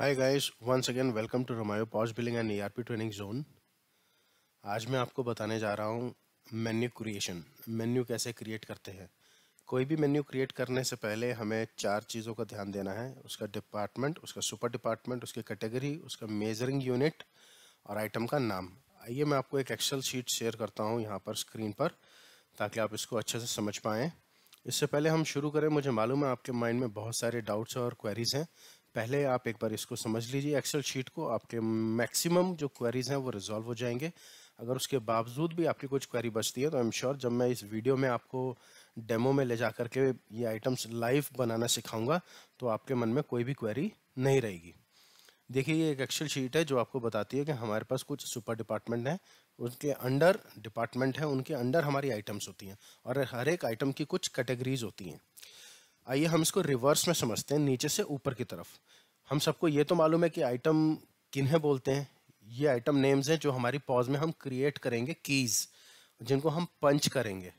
hi guys once again welcome to Romayo POS billing and ERP training zone आज मैं आपको बताने जा रहा हूँ मेन्यू क्रिएशन मेन्यू कैसे क्रिएट करते हैं कोई भी मेन्यू क्रिएट करने से पहले हमें चार चीज़ों का ध्यान देना है उसका डिपार्टमेंट उसका सुपर डिपार्टमेंट उसकी कैटेगरी उसका मेजरिंग यूनिट और आइटम का नाम आइए मैं आपको एक एक्सेल शीट शेयर करता हूँ यहाँ पर स्क्रीन पर ताकि आप इसको अच्छे से समझ पाएँ इससे पहले हम शुरू करें मुझे मालूम है आपके माइंड में बहुत सारे डाउट्स और क्वेरीज़ हैं पहले आप एक बार इसको समझ लीजिए एक्सेल शीट को आपके मैक्सिमम जो क्वेरीज हैं वो रिजॉल्व हो जाएंगे अगर उसके बावजूद भी आपकी कुछ क्वेरी बचती है तो आई एम श्योर जब मैं इस वीडियो में आपको डेमो में ले जा करके ये आइटम्स लाइव बनाना सिखाऊंगा तो आपके मन में कोई भी क्वेरी नहीं रहेगी देखिए ये एक एक्सेल शीट है जो आपको बताती है कि हमारे पास कुछ सुपर डिपार्टमेंट हैं उनके अंडर डिपार्टमेंट हैं उनके अंडर हमारी आइटम्स होती हैं और हर एक आइटम की कुछ कैटेगरीज होती हैं आइए हम इसको रिवर्स में समझते हैं नीचे से ऊपर की तरफ हम सबको ये तो मालूम है कि आइटम किन्हें बोलते हैं ये आइटम नेम्स हैं जो हमारी पॉज में हम क्रिएट करेंगे कीज़ जिनको हम पंच करेंगे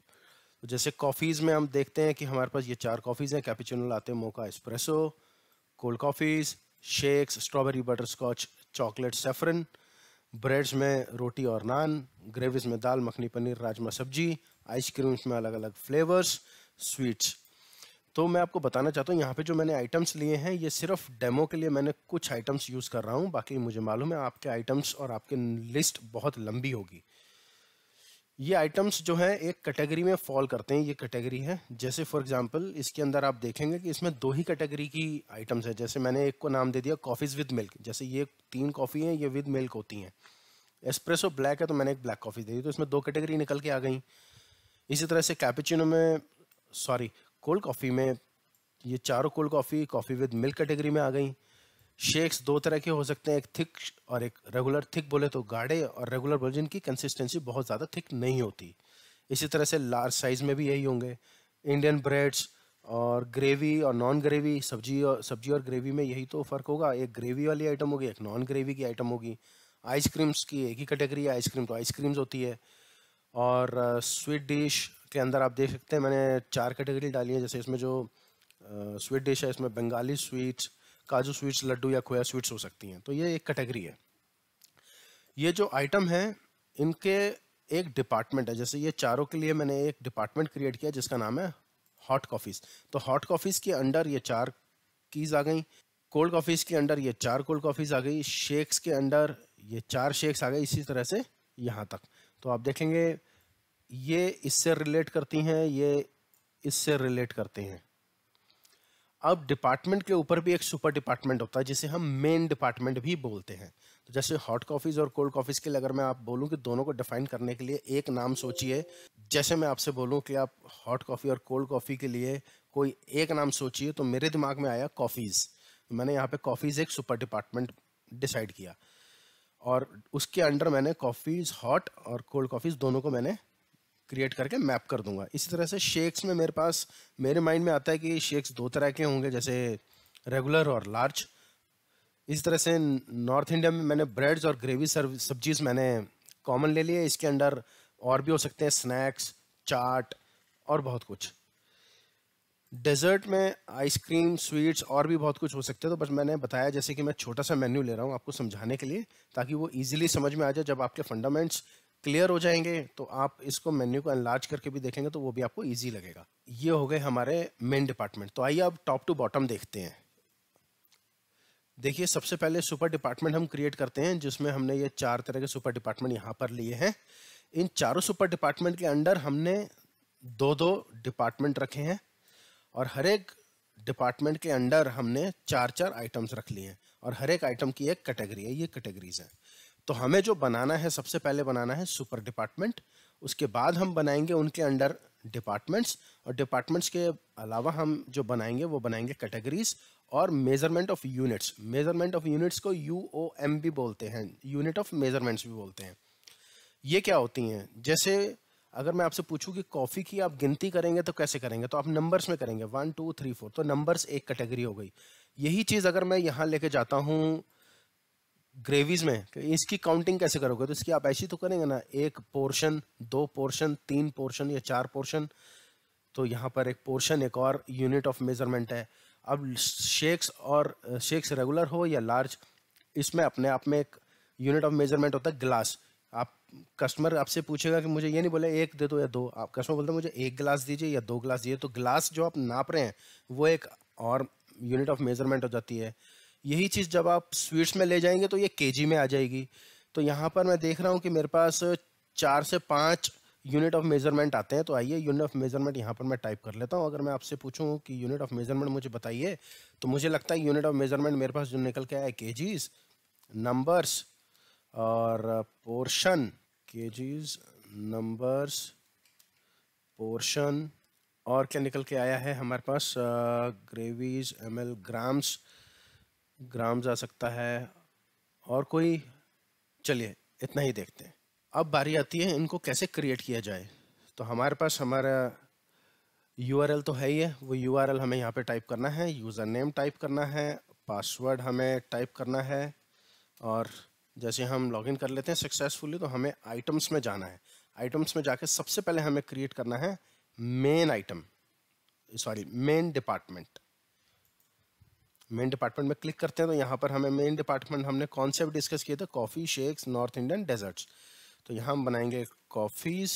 तो जैसे कॉफ़ीज़ में हम देखते हैं कि हमारे पास ये चार कॉफ़ीज़ हैं cappuccino latte mocha espresso cold coffees shakes strawberry butterscotch chocolate saffron breads में रोटी और नान ग्रेवीज में दाल मखनी पनीर राजमा सब्जी आइसक्रीम्स में अलग अलग फ्लेवर्स स्वीट्स तो मैं आपको बताना चाहता हूँ यहाँ पे जो मैंने आइटम्स लिए हैं ये सिर्फ डेमो के लिए मैंने कुछ आइटम्स यूज़ कर रहा हूँ बाकी मुझे मालूम है आपके आइटम्स और आपके लिस्ट बहुत लंबी होगी ये आइटम्स जो हैं एक कैटेगरी में फॉल करते हैं ये कैटेगरी है जैसे फॉर एग्जांपल इसके अंदर आप देखेंगे कि इसमें दो ही कैटेगरी की आइटम्स हैं जैसे मैंने एक को नाम दे दिया कॉफ़ीज़ विद मिल्क जैसे ये तीन कॉफ़ी हैं ये विद मिल्क होती हैं एस्प्रेसो ब्लैक है तो मैंने एक ब्लैक कॉफ़ी दे दी तो इसमें दो कैटेगरी निकल के आ गई इसी तरह से कैपेचिनो में सॉरी कोल्ड कॉफ़ी में ये चारों cold coffee coffee with milk category में आ गई शेक्स दो तरह के हो सकते हैं एक थिक और एक रेगुलर थिक बोले तो गाढ़े और रेगुलर बोले जिनकी कंसिस्टेंसी बहुत ज़्यादा थिक नहीं होती इसी तरह से लार्ज साइज़ में भी यही होंगे इंडियन ब्रेड्स और ग्रेवी और नॉन ग्रेवी सब्जी और सब्जी और ग्रेवी में यही तो फ़र्क होगा एक ग्रेवी वाली आइटम होगी एक नॉन ग्रेवी की आइटम होगी आइसक्रीम्स की एक ही कैटेगरी है आइसक्रीम तो आइसक्रीम्स होती है और स्वीट डिश के अंदर आप देख सकते हैं मैंने चार कैटेगरी डाली है जैसे इसमें जो स्वीट डिश है इसमें बंगाली स्वीट्स काजू स्वीट्स लड्डू या खोया स्वीट्स हो सकती हैं तो ये एक कैटेगरी है ये जो आइटम है इनके एक डिपार्टमेंट है जैसे ये चारों के लिए मैंने एक डिपार्टमेंट क्रिएट किया जिसका नाम है हॉट कॉफ़ीज़ तो हॉट कॉफ़ीज़ के अंडर ये चार कीज़ आ गई कोल्ड कॉफ़ीज़ के अंडर ये चार कोल्ड कॉफ़ीज़ आ गई शेक्स के अंडर ये चार शेक्स आ गए इसी तरह से यहाँ तक तो आप देखेंगे ये इससे रिलेट करती हैं ये इससे रिलेट करते हैं अब डिपार्टमेंट के ऊपर भी एक सुपर डिपार्टमेंट होता है जिसे हम मेन डिपार्टमेंट भी बोलते हैं तो जैसे हॉट कॉफ़ीज़ और कोल्ड कॉफ़ीज़ के लिए अगर मैं आप बोलूँ कि दोनों को डिफाइन करने के लिए एक नाम सोचिए जैसे मैं आपसे बोलूँ कि आप हॉट कॉफ़ी और कोल्ड कॉफ़ी के लिए कोई एक नाम सोचिए तो मेरे दिमाग में आया कॉफ़ीज़ मैंने यहाँ पे कॉफ़ीज़ एक सुपर डिपार्टमेंट डिसाइड किया और उसके अंडर मैंने कॉफ़ीज़ हॉट और कोल्ड कॉफ़ीज़ दोनों को मैंने क्रिएट करके मैप कर दूंगा इसी तरह से शेक्स में मेरे पास मेरे माइंड में आता है कि शेक्स दो तरह के होंगे जैसे रेगुलर और लार्ज इस तरह से नॉर्थ इंडिया में मैंने ब्रेड्स और ग्रेवी सब्जीज मैंने कॉमन ले लिए इसके अंडर और भी हो सकते हैं स्नैक्स चाट और बहुत कुछ डेजर्ट में आइसक्रीम स्वीट्स और भी बहुत कुछ हो सकते हैं तो बस मैंने बताया जैसे कि मैं छोटा सा मेन्यू ले रहा हूँ आपको समझाने के लिए ताकि वो ईजिली समझ में आ जाए जब आपके फंडामेंट्स क्लियर हो जाएंगे तो आप इसको मेन्यू को एनलार्ज करके भी देखेंगे तो वो भी आपको ईजी लगेगा ये हो गए हमारे मेन डिपार्टमेंट तो आइए आप टॉप टू बॉटम देखते हैं देखिए सबसे पहले सुपर डिपार्टमेंट हम क्रिएट करते हैं जिसमें हमने ये चार तरह के सुपर डिपार्टमेंट यहाँ पर लिए हैं इन चारों सुपर डिपार्टमेंट के अंडर हमने दो दो डिपार्टमेंट रखे हैं और हर एक डिपार्टमेंट के अंडर हमने चार चार आइटम्स रख लिए हैं और हर एक आइटम की एक कैटेगरी है ये कैटेगरीज हैं तो हमें जो बनाना है सबसे पहले बनाना है सुपर डिपार्टमेंट उसके बाद हम बनाएंगे उनके अंडर डिपार्टमेंट्स और डिपार्टमेंट्स के अलावा हम जो बनाएंगे वो बनाएंगे कैटेगरीज और measurement of units measurement of units को यू ओ एम भी बोलते हैं यूनिट ऑफ मेजरमेंट्स भी बोलते हैं ये क्या होती हैं जैसे अगर मैं आपसे पूछूं कि कॉफ़ी की आप गिनती करेंगे तो कैसे करेंगे तो आप नंबर्स में करेंगे वन टू थ्री फोर तो नंबर्स एक कैटेगरी हो गई यही चीज़ अगर मैं यहाँ लेके जाता हूँ ग्रेवीज़ में कि इसकी काउंटिंग कैसे करोगे तो इसकी आप ऐसी तो करेंगे ना एक पोर्शन दो पोर्शन तीन पोर्शन या चार पोर्शन तो यहाँ पर एक पोर्शन एक और यूनिट ऑफ मेज़रमेंट है अब शेक्स और शेक्स रेगुलर हो या लार्ज इसमें अपने आप में एक यूनिट ऑफ मेज़रमेंट होता है ग्लास आप कस्टमर आपसे पूछेगा कि मुझे ये नहीं बोला एक दे दो या दो आप कस्टमर बोलते हैं मुझे एक गिलास दीजिए या दो गिलास दीजिए तो गिलास जो आप नाप रहे हैं वो एक और यूनिट ऑफ मेजरमेंट हो जाती है यही चीज़ जब आप स्वीट्स में ले जाएंगे तो ये के में आ जाएगी तो यहाँ पर मैं देख रहा हूँ कि मेरे पास चार से पाँच यूनिट ऑफ मेजरमेंट आते हैं तो आइए यूनिट ऑफ मेजरमेंट यहाँ पर मैं टाइप कर लेता हूँ अगर मैं आपसे पूछूँ कि यूनिट ऑफ मेजरमेंट मुझे बताइए तो मुझे लगता है यूनिट ऑफ मेजरमेंट मेरे पास जो निकल के आया के नंबर्स और पोर्शन केजीज नंबर्स पोर्शन और क्या निकल के आया है हमारे पास gravies M L grams grams आ सकता है और कोई चलिए इतना ही देखते हैं अब बारी आती है इनको कैसे क्रिएट किया जाए तो हमारे पास हमारा यू तो है ही है वो यू हमें यहाँ पे टाइप करना है यूज़र नेम टाइप करना है पासवर्ड हमें टाइप करना है और जैसे हम लॉगिन कर लेते हैं सक्सेसफुली तो हमें आइटम्स में जाना है आइटम्स में जाके सबसे पहले हमें क्रिएट करना है main item sorry main department main department में क्लिक करते हैं तो यहाँ पर हमें मेन डिपार्टमेंट हमने कॉन्सेप्ट डिस्कस किए थे coffee shakes north Indian desserts तो यहाँ हम बनाएंगे कॉफ़ीज़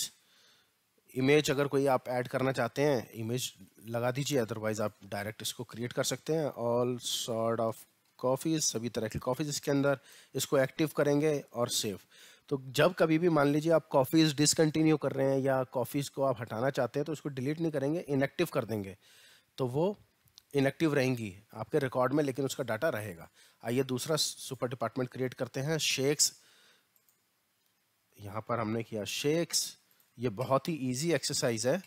इमेज अगर कोई आप ऐड करना चाहते हैं इमेज लगा दीजिए अदरवाइज़ आप डायरेक्ट इसको क्रिएट कर सकते हैं ऑल सॉर्ट ऑफ कॉफ़ीज़ सभी तरह की कॉफ़ीज़ इसके अंदर इसको एक्टिव करेंगे और सेव तो जब कभी भी मान लीजिए आप कॉफ़ीज़ डिसकंटिन्यू कर रहे हैं या कॉफ़ीज़ को आप हटाना चाहते हैं तो उसको डिलीट नहीं करेंगे इनएक्टिव कर देंगे तो वो इनएक्टिव रहेंगी आपके रिकॉर्ड में लेकिन उसका डाटा रहेगा आइए दूसरा सुपर डिपार्टमेंट क्रिएट करते हैं शेक्स यहाँ पर हमने किया शेक्स ये बहुत ही ईजी एक्सरसाइज है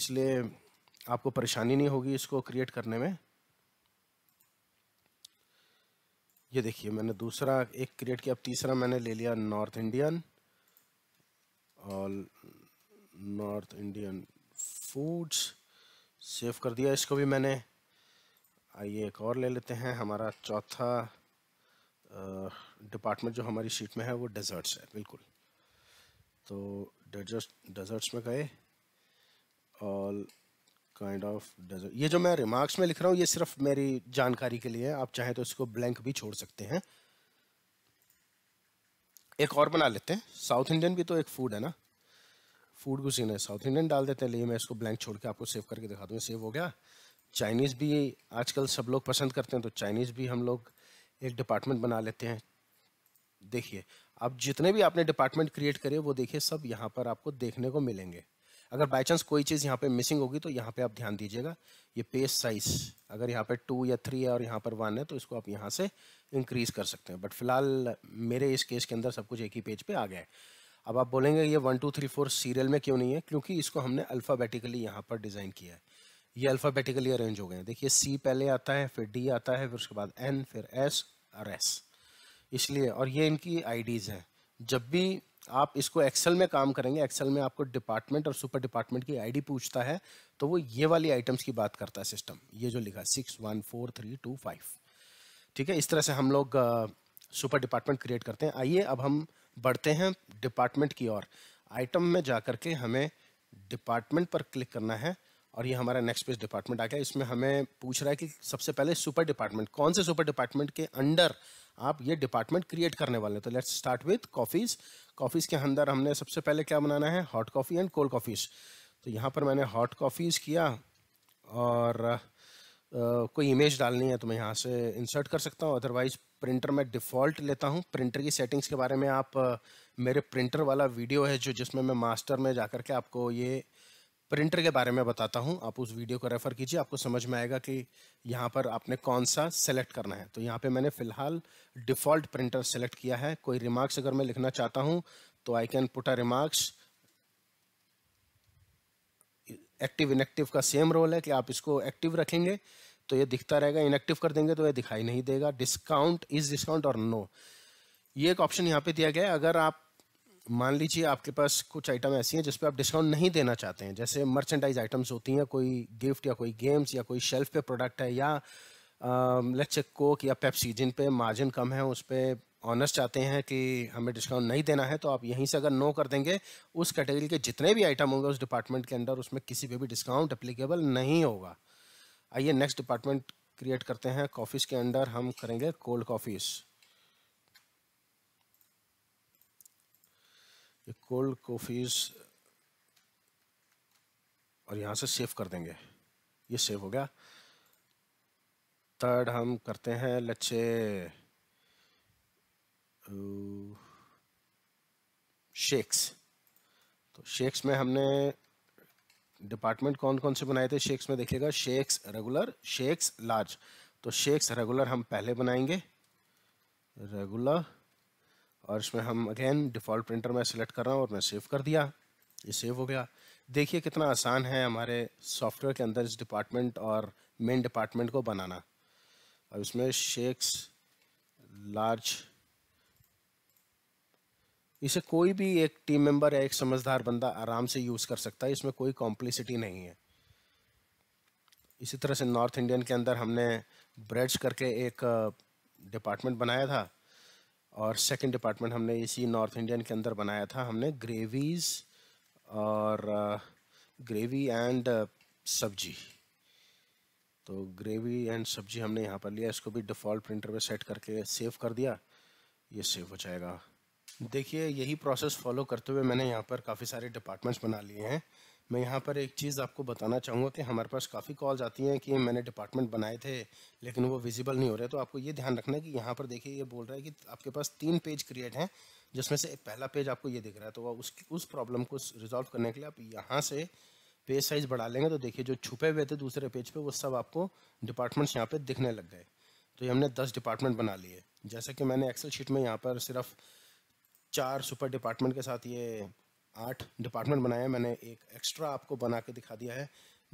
इसलिए आपको परेशानी नहीं होगी इसको क्रिएट करने में ये देखिए मैंने दूसरा एक क्रिएट किया अब तीसरा मैंने ले लिया नॉर्थ इंडियन और नॉर्थ इंडियन फूड्स सेव कर दिया इसको भी मैंने आइए एक और ले लेते हैं हमारा चौथा डिपार्टमेंट जो हमारी शीट में है वो डेजर्ट्स है बिल्कुल तो डेजर्ट डेजर्ट्स में गए और काइंड ऑफ डेजर्ट ये जो मैं रिमार्क्स में लिख रहा हूँ ये सिर्फ मेरी जानकारी के लिए है आप चाहें तो इसको ब्लैंक भी छोड़ सकते हैं एक और बना लेते हैं साउथ इंडियन भी तो एक फूड है ना फूड कुजीन है साउथ इंडियन डाल देते हैं लिए मैं इसको ब्लैंक छोड़ के आपको सेव करके दिखा दूँ सेव हो गया चाइनीज़ भी आजकल सब लोग पसंद करते हैं तो चाइनीज़ भी हम लोग एक डिपार्टमेंट बना लेते हैं देखिए अब जितने भी आपने डिपार्टमेंट क्रिएट करे वो देखिए सब यहाँ पर आपको देखने को मिलेंगे अगर बाई चांस कोई चीज़ यहाँ पे मिसिंग होगी तो यहाँ पे आप ध्यान दीजिएगा ये पेज साइज अगर यहाँ पे टू या थ्री है और यहाँ पर वन है तो इसको आप यहाँ से इंक्रीज़ कर सकते हैं बट फिलहाल मेरे इस केस के अंदर सब कुछ एक ही पेज पे आ गया है अब आप बोलेंगे ये one two three four serial में क्यों नहीं है क्योंकि इसको हमने अल्फ़ाबेटिकली यहाँ पर डिज़ाइन किया है ये अल्फ़ाबेटिकली अरेंज हो गए हैं देखिए सी पहले आता है फिर डी आता है फिर उसके बाद एन फिर एस और एस इसलिए और ये इनकी आईडीज़ हैं जब भी आप इसको एक्सेल में काम करेंगे एक्सेल में आपको डिपार्टमेंट और सुपर डिपार्टमेंट की आईडी पूछता है तो वो ये वाली आइटम्स की बात करता है सिस्टम ये जो लिखा six one four three two five ठीक है इस तरह से हम लोग सुपर डिपार्टमेंट क्रिएट करते हैं आइए अब हम बढ़ते हैं डिपार्टमेंट की ओर आइटम में जा कर के हमें डिपार्टमेंट पर क्लिक करना है और ये हमारा नेक्स्ट पेज डिपार्टमेंट आ गया इसमें हमें पूछ रहा है कि सबसे पहले सुपर डिपार्टमेंट कौन से सुपर डिपार्टमेंट के अंडर आप ये डिपार्टमेंट क्रिएट करने वाले हैं तो let's start with coffees coffees के अंदर हमने सबसे पहले क्या बनाना है hot coffee and cold coffees तो यहाँ पर मैंने हॉट कॉफ़ीज़ किया और आ, कोई इमेज डालनी है तो मैं यहाँ से इंसर्ट कर सकता हूँ अदरवाइज़ प्रिंटर मैं डिफ़ॉल्ट लेता हूँ प्रिंटर की सेटिंग्स के बारे में आप मेरे प्रिंटर वाला वीडियो है जो जिसमें मैं मास्टर में जा के आपको ये प्रिंटर के बारे में बताता हूँ आप उस वीडियो को रेफ़र कीजिए आपको समझ में आएगा कि यहाँ पर आपने कौन सा सेलेक्ट करना है तो यहाँ पे मैंने फ़िलहाल डिफ़ॉल्ट प्रिंटर सेलेक्ट किया है कोई रिमार्क्स अगर मैं लिखना चाहता हूँ तो I can put a remarks active inactive का सेम रोल है कि आप इसको एक्टिव रखेंगे तो ये दिखता रहेगा इनएक्टिव कर देंगे तो ये दिखाई नहीं देगा डिस्काउंट इज डिस्काउंट और नो ये एक ऑप्शन यहाँ पे दिया गया है अगर आप मान लीजिए आपके पास कुछ आइटम ऐसी हैं जिस पर आप डिस्काउंट नहीं देना चाहते हैं जैसे मर्चेंडाइज आइटम्स होती हैं कोई गिफ्ट या कोई गेम्स या कोई शेल्फ पे प्रोडक्ट है या लेट्स से कोक या पेप्सी जिन पे मार्जिन कम है उस पर ऑनर्स चाहते हैं कि हमें डिस्काउंट नहीं देना है तो आप यहीं से अगर नो कर देंगे उस कैटेगरी के जितने भी आइटम होंगे उस डिपार्टमेंट के अंदर उसमें किसी पर भी डिस्काउंट अप्लीकेबल नहीं होगा आइए नेक्स्ट डिपार्टमेंट क्रिएट करते हैं कॉफ़ीज़ के अंडर हम करेंगे कोल्ड कॉफ़ीज़ ये कोल्ड कॉफ़ीज़ और यहाँ से सेव कर देंगे ये सेव हो गया थर्ड हम करते हैं लच्छे शेक्स uh, तो शेक्स में हमने डिपार्टमेंट कौन कौन से बनाए थे शेक्स में देखिएगा शेक्स रेगुलर शेक्स लार्ज तो शेक्स रेगुलर हम पहले बनाएंगे रेगुलर और इसमें हम अगेन डिफ़ॉल्ट प्रिंटर में सेलेक्ट कर रहा हूँ और मैं सेव कर दिया ये सेव हो गया देखिए कितना आसान है हमारे सॉफ्टवेयर के अंदर इस डिपार्टमेंट और मेन डिपार्टमेंट को बनाना अब इसमें शेक्स लार्ज इसे कोई भी एक टीम मेंबर या एक समझदार बंदा आराम से यूज़ कर सकता है इसमें कोई कॉम्प्लिसिटी नहीं है इसी तरह से नॉर्थ इंडियन के अंदर हमने ब्रेड्स करके एक डिपार्टमेंट uh, बनाया था और सेकंड डिपार्टमेंट हमने इसी नॉर्थ इंडियन के अंदर बनाया था हमने ग्रेवीज और ग्रेवी uh, एंड uh, सब्जी तो ग्रेवी एंड सब्जी हमने यहाँ पर लिया इसको भी डिफ़ॉल्ट प्रिंटर पे सेट करके सेव कर दिया ये सेव हो जाएगा देखिए यही प्रोसेस फॉलो करते हुए मैंने यहाँ पर काफ़ी सारे डिपार्टमेंट्स बना लिए हैं मैं यहाँ पर एक चीज़ आपको बताना चाहूँगा कि हमारे पास काफ़ी कॉल आती हैं कि मैंने डिपार्टमेंट बनाए थे लेकिन वो विजिबल नहीं हो रहे तो आपको ये ध्यान रखना है कि यहाँ पर देखिए ये बोल रहा है कि आपके पास तीन पेज क्रिएट हैं जिसमें से पहला पेज आपको ये दिख रहा है तो उस उस प्रॉब्लम को रिजॉल्व करने के लिए आप यहाँ से पेज साइज़ बढ़ा लेंगे तो देखिए जो छुपे हुए थे दूसरे पेज पर वो सब आपको डिपार्टमेंट्स यहाँ पर दिखने लग गए तो ये हमने दस डिपार्टमेंट बना लिए जैसे कि मैंने एक्सल शीट में यहाँ पर सिर्फ चार सुपर डिपार्टमेंट के साथ ये आठ डिपार्टमेंट बनाए हैं मैंने एक एक्स्ट्रा आपको बना के दिखा दिया है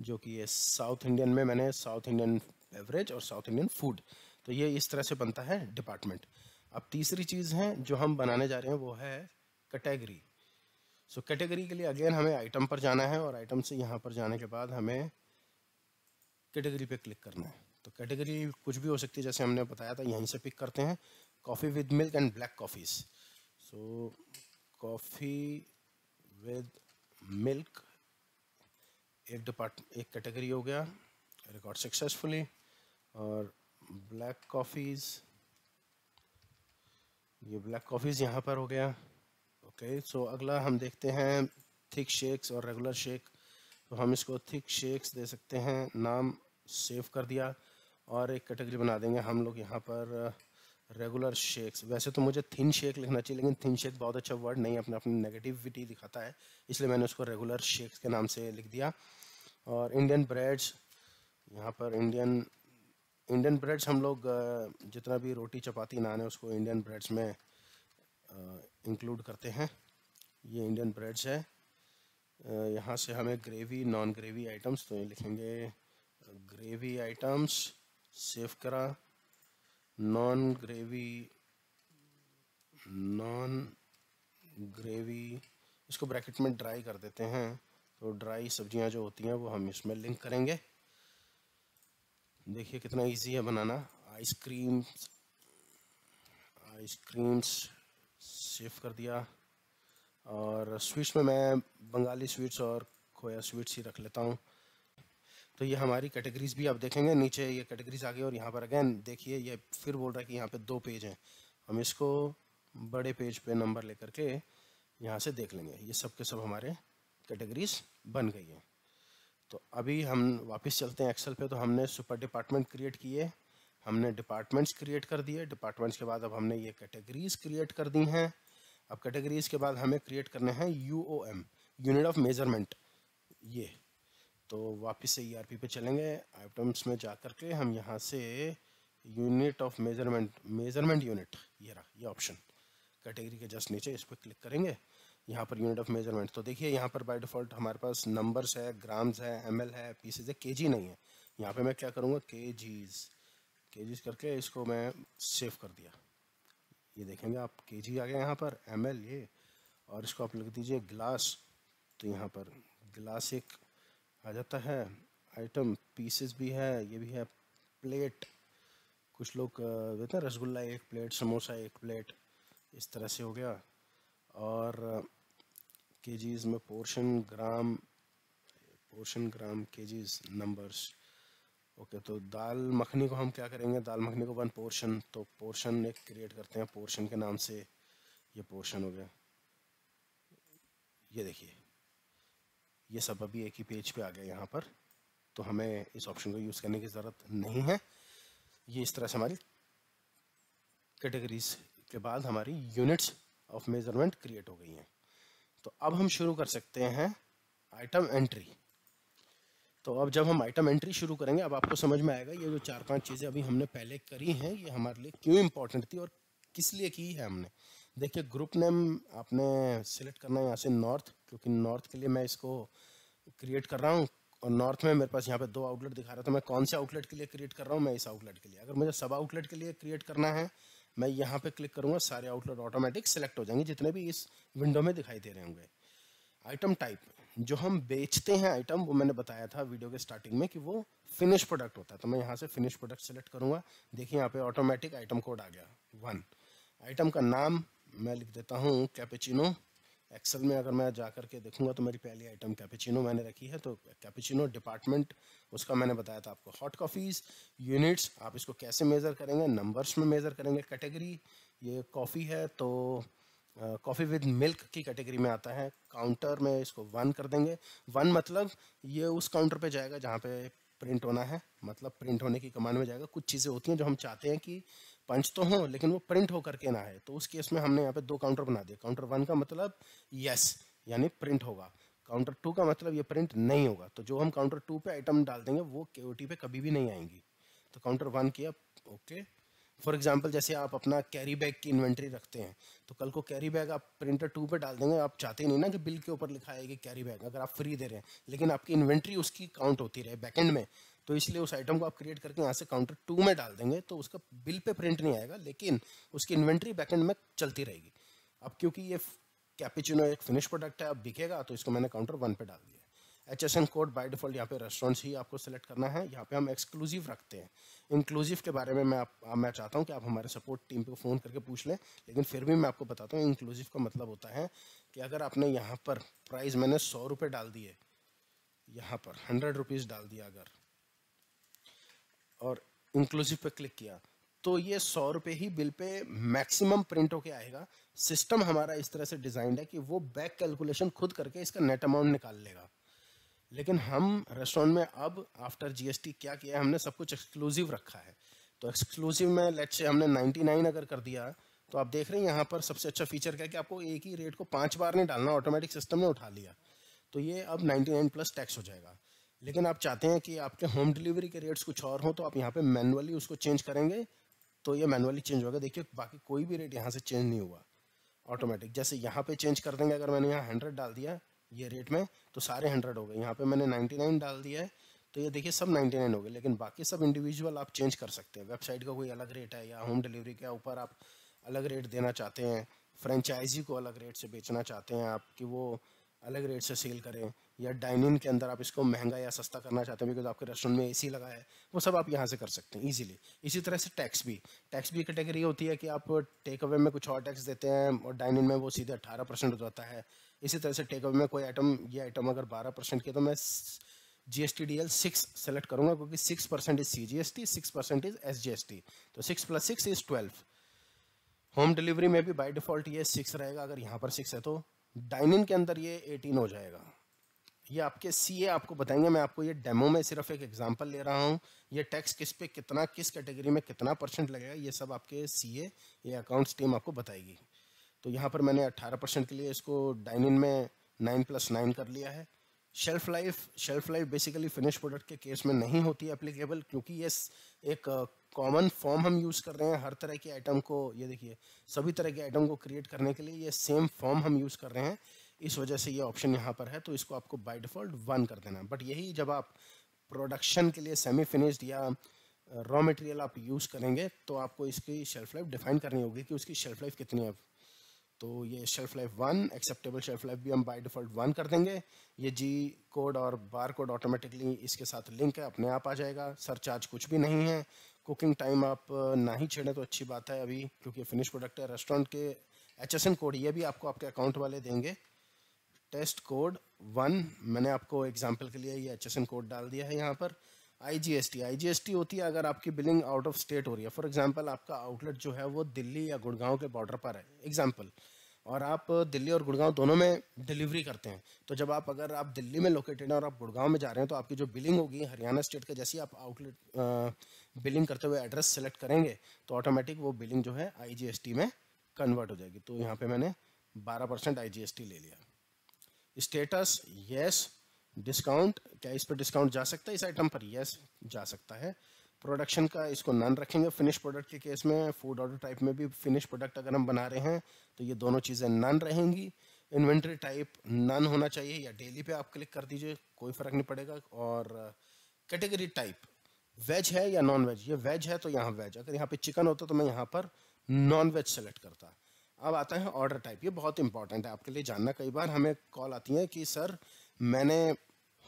जो कि ये साउथ इंडियन में मैंने साउथ इंडियन बेवरेज और साउथ इंडियन फूड तो ये इस तरह से बनता है डिपार्टमेंट अब तीसरी चीज़ है जो हम बनाने जा रहे हैं वो है कैटेगरी सो कैटेगरी के लिए अगेन हमें आइटम पर जाना है और आइटम से यहाँ पर जाने के बाद हमें कैटेगरी पे क्लिक करना है तो कैटेगरी कुछ भी हो सकती है जैसे हमने बताया था यहीं से पिक करते हैं coffee with milk and black coffees so coffee with milk एक डिपार्ट एक कैटेगरी हो गया रिकॉर्ड सक्सेसफुली और ब्लैक कॉफ़ीज़ ये ब्लैक कॉफ़ीज़ यहाँ पर हो गया ओके okay, सो so अगला हम देखते हैं थिक शेक्स और रेगुलर शेक तो हम इसको थिक शेक्स दे सकते हैं नाम सेव कर दिया और एक कैटेगरी बना देंगे हम लोग यहाँ पर रेगुलर शेक्स वैसे तो मुझे थिन शेक लिखना चाहिए लेकिन थिन शेक बहुत अच्छा वर्ड नहीं अपने अपनी नेगेटिविटी दिखाता है इसलिए मैंने उसको रेगुलर शेक्स के नाम से लिख दिया और इंडियन ब्रेड्स यहाँ पर इंडियन इंडियन ब्रेड्स हम लोग जितना भी रोटी चपाती नान है उसको इंडियन ब्रेड्स में इंक्लूड करते हैं ये इंडियन ब्रेड्स है यहाँ से हमें ग्रेवी नॉन ग्रेवी आइटम्स तो ये लिखेंगे ग्रेवी आइटम्स सेफ करा नॉन ग्रेवी नॉन ग्रेवी इसको ब्रैकेट में ड्राई कर देते हैं तो ड्राई सब्जियां जो होती हैं वो हम इसमें लिंक करेंगे देखिए कितना इजी है बनाना आइसक्रीम आइसक्रीम्स सेव कर दिया और स्वीट्स में मैं बंगाली स्वीट्स और खोया स्वीट्स ही रख लेता हूँ तो ये हमारी कैटेगरीज भी आप देखेंगे नीचे ये कैटेगरीज आ गई और यहाँ पर अगेन देखिए ये फिर बोल रहा है कि यहाँ पे दो पेज हैं हम इसको बड़े पेज पे नंबर लेकर के यहाँ से देख लेंगे ये सब के सब हमारे कैटेगरीज बन गई हैं तो अभी हम वापस चलते हैं एक्सेल पे तो हमने सुपर डिपार्टमेंट क्रिएट किए हमने डिपार्टमेंट्स क्रिएट कर दिए डिपार्टमेंट्स के बाद अब हमने ये कैटेगरीज क्रिएट कर दी हैं अब कैटेगरीज के बाद हमें क्रिएट करने हैं यू यूनिट ऑफ मेजरमेंट ये तो वापस से ई e पे चलेंगे आइटम्स में जा कर के हम यहाँ से unit of measurement measurement unit ये रहा ये ऑप्शन कैटेगरी के जस्ट नीचे इस पर क्लिक करेंगे यहाँ पर यूनिट ऑफ मेजरमेंट तो देखिए यहाँ पर बाय डिफ़ॉल्ट हमारे पास नंबर्स है ग्राम्स है एम है पीसेज है के नहीं है यहाँ पे मैं क्या करूँगा के जीज़ के जीज़ करके इसको मैं सेव कर दिया ये देखेंगे आप के जी आ गया यहाँ पर एम ये और इसको आप लिख दीजिए ग्लास तो यहाँ पर ग्लास एक आ जाता है आइटम पीसेस भी है ये भी है प्लेट कुछ लोग देते हैं रसगुल्ला एक प्लेट समोसा एक प्लेट इस तरह से हो गया और के जीज में पोर्शन ग्राम पोर्शन ग्राम के जीज नंबर्स ओके तो दाल मखनी को हम क्या करेंगे दाल मखनी को वन पोर्शन तो पोर्शन एक क्रिएट करते हैं पोर्शन के नाम से ये पोर्शन हो गया ये देखिए ये सब अभी एक ही पेज पे आ गया यहाँ पर तो हमें इस ऑप्शन को यूज़ करने की ज़रूरत नहीं है ये इस तरह से हमारी कैटेगरीज के बाद हमारी यूनिट्स ऑफ मेजरमेंट क्रिएट हो गई हैं तो अब हम शुरू कर सकते हैं आइटम एंट्री तो अब जब हम आइटम एंट्री शुरू करेंगे अब आपको समझ में आएगा ये जो चार पांच चीज़ें अभी हमने पहले करी हैं ये हमारे लिए क्यों इम्पोर्टेंट थी और किस लिए की है हमने देखिए ग्रुप नेम आपने सेलेक्ट करना है यहाँ से नॉर्थ क्योंकि नॉर्थ के लिए मैं इसको क्रिएट कर रहा हूँ और नॉर्थ में मेरे पास यहाँ पे दो आउटलेट दिखा रहा था तो मैं कौन से आउटलेट के लिए क्रिएट कर रहा हूँ मैं इस आउटलेट के लिए अगर मुझे सब आउटलेट के लिए क्रिएट करना है मैं यहाँ पे क्लिक करूँगा सारे आउटलेट ऑटोमेटिक सेलेक्ट हो जाएंगे जितने भी इस विंडो में दिखाई दे रहे होंगे आइटम टाइप जो हम बेचते हैं आइटम वो मैंने बताया था वीडियो के स्टार्टिंग में कि वो फिनिश प्रोडक्ट होता है तो मैं यहाँ से फिनिश प्रोडक्ट सेलेक्ट करूँगा देखिए यहाँ पे ऑटोमेटिक आइटम कोड आ गया वन आइटम का नाम मैं लिख देता हूँ कैपेचिनो एक्सेल में अगर मैं जा करके देखूंगा तो मेरी पहली आइटम कैपेचिनो मैंने रखी है तो कैपेचिनो डिपार्टमेंट उसका मैंने बताया था आपको हॉट कॉफ़ीज़ यूनिट्स आप इसको कैसे मेज़र करेंगे नंबर्स में मेज़र करेंगे कैटेगरी ये कॉफ़ी है तो कॉफ़ी विद मिल्क की कैटेगरी में आता है काउंटर में इसको वन कर देंगे वन मतलब ये उस काउंटर पर जाएगा जहाँ पे प्रिंट होना है मतलब प्रिंट होने की कमान में जाएगा कुछ चीज़ें होती हैं जो हम चाहते हैं कि पंच तो हो लेकिन वो प्रिंट होकर के ना आए तो उस केस में हमने यहाँ पे दो काउंटर बना दिया काउंटर वन का मतलब यस यानी प्रिंट होगा काउंटर टू का मतलब ये प्रिंट नहीं होगा तो जो हम काउंटर टू पे आइटम डाल देंगे वो के पे कभी भी नहीं आएंगी तो काउंटर वन किया ओके फॉर एग्जाम्पल जैसे आप अपना कैरी बैग की इन्वेंट्री रखते हैं तो कल को कैरी बैग आप प्रिंटर टू पे डाल देंगे आप चाहते ही नहीं ना कि बिल के ऊपर लिखा है कि कैरी बैग अगर आप फ्री दे रहे हैं लेकिन आपकी इन्वेंट्री उसकी काउंट होती रहे बैकेंड में तो इसलिए उस आइटम को आप क्रिएट करके यहाँ से काउंटर टू में डाल देंगे तो उसका बिल पे प्रिंट नहीं आएगा लेकिन उसकी इन्वेंट्री बैकेंड में चलती रहेगी अब क्योंकि ये कैपेचिनो एक फिनिश प्रोडक्ट है अब बिकेगा तो इसको मैंने काउंटर वन पे डाल दिया H S N code by default यहाँ पे रेस्टोरेंट्स ही आपको सेलेक्ट करना है यहाँ पे हम एक्सक्लूसिव रखते हैं इंक्लूसिव के बारे में मैं आप मैं चाहता हूँ कि आप हमारे सपोर्ट टीम पे फ़ोन करके पूछ लें लेकिन फिर भी मैं आपको बताता हूँ इंक्लूसिव का मतलब होता है कि अगर आपने यहाँ पर प्राइस मैंने सौ रुपये डाल दिए यहाँ पर हंड्रेड रुपीज़ डाल दिया अगर और इंक्लूसिव पे क्लिक किया तो ये सौ रुपये ही बिल पे मैक्सिमम प्रिंट होके आएगा सिस्टम हमारा इस तरह से डिज़ाइंड है कि वो बैक कैलकुलेशन खुद करके इसका नेट अमाउंट निकाल लेगा लेकिन हम रेस्टोरेंट में अब आफ्टर जीएसटी क्या किया हमने सब कुछ एक्सक्लूसिव रखा है तो एक्सक्लूसिव में लेट से हमने 99 अगर कर दिया तो आप देख रहे हैं यहाँ पर सबसे अच्छा फीचर क्या है कि आपको एक ही रेट को पाँच बार नहीं डालना ऑटोमेटिक सिस्टम ने उठा लिया तो ये अब 99 प्लस टैक्स हो जाएगा लेकिन आप चाहते हैं कि आपके होम डिलीवरी के रेट्स कुछ और हों तो आप यहाँ पे मैनुअली उसको चेंज करेंगे तो ये मैनुअली चेंज होगा देखिए बाकी कोई भी रेट यहाँ से चेंज नहीं हुआ ऑटोमेटिक जैसे यहाँ पे चेंज कर देंगे अगर मैंने यहाँ हंड्रेड डाल दिया ये रेट में तो सारे हंड्रेड हो गए यहाँ पे मैंने नाइन्टी नाइन डाल दिया है तो ये देखिए सब नाइन्टी नाइन हो गए लेकिन बाकी सब इंडिविजुअल आप चेंज कर सकते हैं वेबसाइट का कोई अलग रेट है या होम डिलीवरी के ऊपर आप अलग रेट देना चाहते हैं फ्रेंचाइजी को अलग रेट से बेचना चाहते हैं आप कि वो अलग रेट से सेल करें या इन के अंदर आप इसको महंगा या सस्ता करना चाहते हैं बिकॉज आपके रेस्टोरेंट में एसी लगा है वो सब आप यहाँ से कर सकते हैं इजीली इसी तरह से टैक्स भी टैक्स भी कैटेगरी होती है कि आप टेक अवे में कुछ और टैक्स देते हैं और इन में वो सीधे अट्ठारह परसेंट हो जाता है इसी तरह से टेक अवे में कोई आइटम ये आइटम अगर बारह परसेंट की तो मैं G S T D L six select करूँगा क्योंकि six percent is C G S T six percent is S G S T तो six plus six is twelve home delivery में भी बाई डिफ़ॉल्ट ये six रहेगा अगर यहाँ पर सिक्स है तो इन के अंदर ये एटीन हो जाएगा ये आपके ए आपको बताएंगे मैं आपको ये डेमो में सिर्फ एक एग्जाम्पल ले रहा हूँ ये टैक्स किस पे कितना किस कैटेगरी में कितना परसेंट लगेगा ये सब आपके ए ये अकाउंट्स टीम आपको बताएगी तो यहाँ पर मैंने 18 परसेंट के लिए इसको डाइन इन में 9 प्लस नाइन कर लिया है shelf life shelf life basically finish product के केस में नहीं होती अप्लीकेबल क्योंकि ये एक कॉमन फॉर्म हम यूज़ कर रहे हैं हर तरह के आइटम को ये देखिए सभी तरह के आइटम को क्रिएट करने के लिए ये सेम फॉर्म हम यूज़ कर रहे हैं इस वजह से ये ऑप्शन यहाँ पर है तो इसको आपको बाई डिफ़ॉल्ट वन कर देना बट यही जब आप प्रोडक्शन के लिए सेमी फिनिश्ड या रॉ uh, मटेरियल आप यूज़ करेंगे तो आपको इसकी शेल्फ लाइफ डिफाइन करनी होगी कि उसकी शेल्फ लाइफ कितनी है तो ये shelf life one acceptable shelf life भी हम बाय डिफ़ॉल्ट वन कर देंगे ये जी कोड और बार कोड ऑटोमेटिकली इसके साथ लिंक है अपने आप आ जाएगा सर चार्ज कुछ भी नहीं है कुकिंग टाइम आप uh, ना ही छेड़ें तो अच्छी बात है अभी क्योंकि फिनिश प्रोडक्ट है रेस्टोरेंट के एच कोड ये भी आपको आपके अकाउंट वाले देंगे टेस्ट कोड वन मैंने आपको एग्जाम्पल के लिए ये एच कोड डाल दिया है यहाँ पर I G S T I G S T होती है अगर आपकी बिलिंग आउट ऑफ स्टेट हो रही है फॉर एग्जाम्पल आपका आउटलेट जो है वो दिल्ली या गुड़गांव के बॉर्डर पर है एग्जाम्पल और आप दिल्ली और गुड़गांव दोनों में डिलीवरी करते हैं तो जब आप अगर आप दिल्ली में लोकेटेड हैं और आप गुड़गांव में जा रहे हैं तो आपकी जो बिलिंग होगी हरियाणा स्टेट का जैसी आप आउटलेट बिलिंग करते हुए एड्रेस सेलेक्ट करेंगे तो ऑटोमेटिक वो बिलिंग जो है आई में कन्वर्ट हो जाएगी तो यहाँ पर मैंने बारह परसेंट आई ले लिया स्टेटस यस डिस्काउंट क्या इस पर डिस्काउंट जा सकता है इस आइटम पर यस जा सकता है प्रोडक्शन का इसको नन रखेंगे फिनिश प्रोडक्ट के केस में फूड ऑर्डर टाइप में भी फिनिश प्रोडक्ट अगर हम बना रहे हैं तो ये दोनों चीज़ें नन रहेंगी इन्वेंट्री टाइप नन होना चाहिए या डेली पे आप क्लिक कर दीजिए कोई फ़र्क नहीं पड़ेगा और कैटेगरी टाइप वेज है या नॉन वेज ये वेज है तो यहाँ वेज अगर यहाँ पे चिकन होता तो मैं यहाँ पर नॉन वेज सेलेक्ट करता अब आता है ऑर्डर टाइप ये बहुत इंपॉर्टेंट है आपके लिए जानना कई बार हमें कॉल आती है कि सर मैंने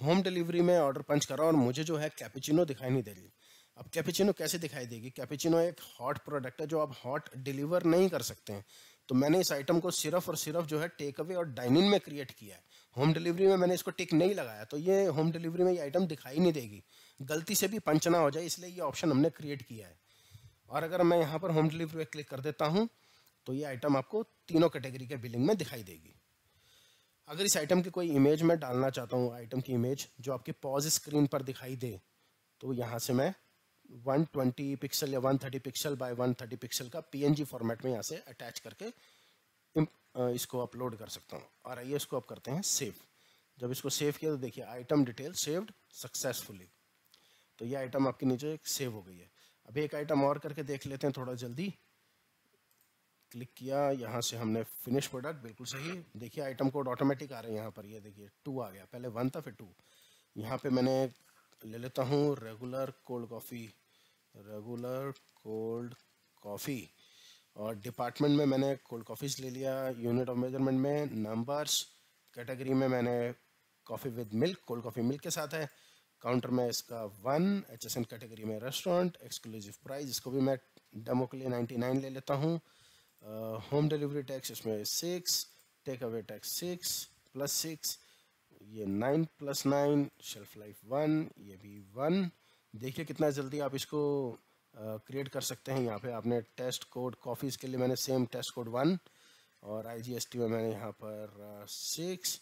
होम डिलीवरी में ऑर्डर पंच करा और मुझे जो है कैपेचिनो दिखाई नहीं दे रही अब कैपेचिनो कैसे दिखाई देगी कैपेचिनो एक हॉट प्रोडक्ट है जो आप हॉट डिलीवर नहीं कर सकते हैं तो मैंने इस आइटम को सिर्फ और सिर्फ जो है टेक अवे और डाइनिंग में क्रिएट किया है होम डिलीवरी में मैंने इसको टिक नहीं लगाया तो ये होम डिलीवरी में ये आइटम दिखाई नहीं देगी गलती से भी पंच ना हो जाए इसलिए ये ऑप्शन हमने क्रिएट किया है और अगर मैं यहाँ पर होम डिलीवरी क्लिक कर देता हूँ तो ये आइटम आपको तीनों कैटेगरी के बिलिंग में दिखाई देगी अगर इस आइटम की कोई इमेज मैं डालना चाहता हूँ आइटम की इमेज जो आपके पॉज स्क्रीन पर दिखाई दे तो यहाँ से मैं 120 पिक्सल या 130 पिक्सल बाय 130 पिक्सल का पी फॉर्मेट में यहाँ से अटैच करके इसको अपलोड कर सकता हूँ और आइए इसको आप करते हैं सेव जब इसको सेव किया तो देखिए आइटम डिटेल सेव्ड सक्सेसफुली तो ये आइटम आपके नीचे सेव हो गई है अभी एक आइटम और करके देख लेते हैं थोड़ा जल्दी क्लिक किया यहाँ से हमने फिनिश प्रोडक्ट बिल्कुल सही देखिए आइटम कोड ऑटोमेटिक आ रहा है यहाँ पर ये यह देखिए टू आ गया पहले वन था फिर टू यहाँ पे मैंने ले लेता हूँ regular cold coffee regular cold coffee और डिपार्टमेंट में मैंने कोल्ड कॉफ़ीज ले लिया यूनिट ऑफ मेजरमेंट में नंबर्स कैटेगरी में मैंने coffee with milk cold coffee milk के साथ है काउंटर में इसका वन एच कैटेगरी में रेस्टोरेंट एक्सक्लूसिव प्राइस इसको भी मैं डेमो के लिए नाइन्टी नाइन ले लेता हूँ होम डिलीवरी टैक्स इसमें six take away tax six plus six ये nine plus nine shelf life one ये भी वन देखिए कितना जल्दी आप इसको क्रिएट uh, कर सकते हैं यहाँ पे आपने टेस्ट कोड कॉफ़ीज़ के लिए मैंने सेम टेस्ट कोड वन और आईजीएसटी में मैंने यहाँ पर six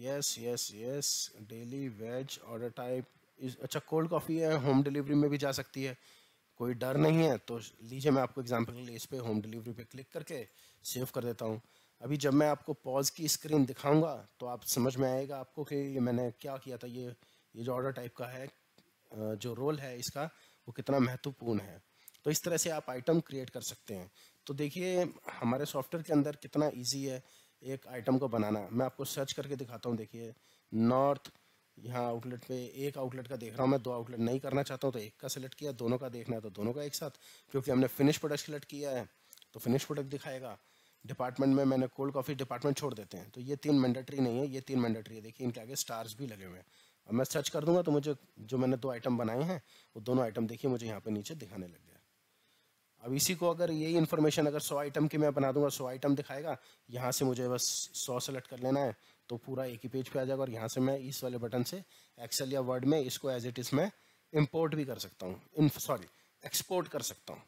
yes yes yes daily veg order type अच्छा कोल्ड कॉफ़ी है होम डिलीवरी में भी जा सकती है कोई डर नहीं है तो लीजिए मैं आपको एग्जाम्पल के लिए इस पर होम डिलीवरी पे क्लिक करके सेव कर देता हूँ अभी जब मैं आपको पॉज की स्क्रीन दिखाऊंगा तो आप समझ में आएगा आपको कि ये मैंने क्या किया था ये ये जो ऑर्डर टाइप का है जो रोल है इसका वो कितना महत्वपूर्ण है तो इस तरह से आप आइटम क्रिएट कर सकते हैं तो देखिए हमारे सॉफ्टवेयर के अंदर कितना ईजी है एक आइटम को बनाना मैं आपको सर्च करके दिखाता हूँ देखिए नॉर्थ यहाँ आउटलेट पे एक आउटलेट का देख रहा हूँ मैं दो आउटलेट नहीं करना चाहता हूँ तो एक का सिलेक्ट किया दोनों का देखना है तो दोनों का एक साथ क्योंकि हमने फिनिश प्रोडक्ट सेलेक्ट किया है तो फिनिश प्रोडक्ट दिखाएगा डिपार्टमेंट में मैंने कोल्ड कॉफ़ी डिपार्टमेंट छोड़ देते हैं तो ये तीन मैंडेटरी नहीं है ये तीन मैंडेटरी है देखिए इनके आगे स्टार्स भी लगे हुए हैं अब मैं सर्च कर दूंगा तो मुझे जो मैंने दो आइटम बनाए हैं वो दोनों आइटम देखिए मुझे यहाँ पे नीचे दिखाने लग गया अब इसी को अगर यही इन्फॉर्मेशन अगर सौ आइटम की मैं बना दूंगा सौ आइटम दिखाएगा यहाँ से मुझे बस सौ सेलेक्ट कर लेना है तो पूरा एक ही पेज पे आ जाएगा और यहाँ से मैं इस वाले बटन से एक्सेल या वर्ड में इसको एज इट इज़ मैं इम्पोर्ट भी कर सकता हूँ इन सॉरी एक्सपोर्ट कर सकता हूँ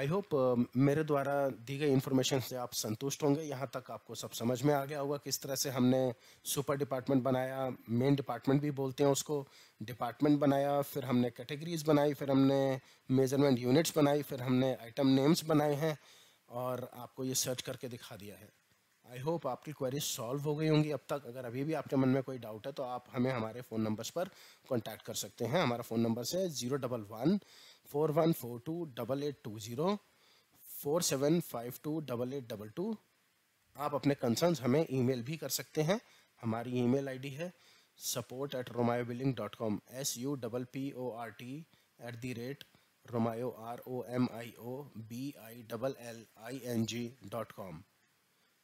आई होप uh, मेरे द्वारा दी गई इन्फॉर्मेशन से आप संतुष्ट होंगे यहाँ तक आपको सब समझ में आ गया होगा किस तरह से हमने सुपर डिपार्टमेंट बनाया मेन डिपार्टमेंट भी बोलते हैं उसको डिपार्टमेंट बनाया फिर हमने कैटेगरीज बनाई फिर हमने मेजरमेंट यूनिट्स बनाई फिर हमने आइटम नेम्स बनाए हैं और आपको ये सर्च करके दिखा दिया है आई होप आपकी क्वेरीज सॉल्व हो गई होंगी अब तक अगर अभी भी आपके मन में कोई डाउट है तो आप हमें हमारे फ़ोन नंबर्स पर कांटेक्ट कर सकते हैं हमारा फ़ोन नंबर है zero double one four one four two double eight two zero four seven five two double eight double two आप अपने कंसर्न्स हमें ईमेल भी कर सकते हैं हमारी ईमेल आईडी है support at Romio billing dot com S U double P O R T at the rate Romio R O M I O B I double L I N G dot com